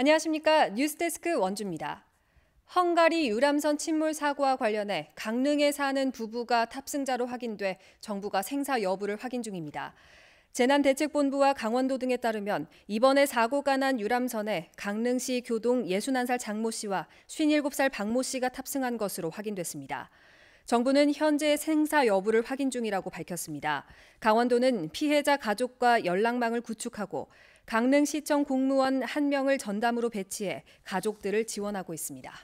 안녕하십니까 뉴스데스크 원주입니다. 헝가리 유람선 침몰 사고와 관련해 강릉에 사는 부부가 탑승자로 확인돼 정부가 생사 여부를 확인 중입니다. 재난대책본부와 강원도 등에 따르면 이번에 사고가 난 유람선에 강릉시 교동 61살 장모 씨와 57살 박모 씨가 탑승한 것으로 확인됐습니다. 정부는 현재 생사 여부를 확인 중이라고 밝혔습니다. 강원도는 피해자 가족과 연락망을 구축하고 강릉시청 공무원 1명을 전담으로 배치해 가족들을 지원하고 있습니다.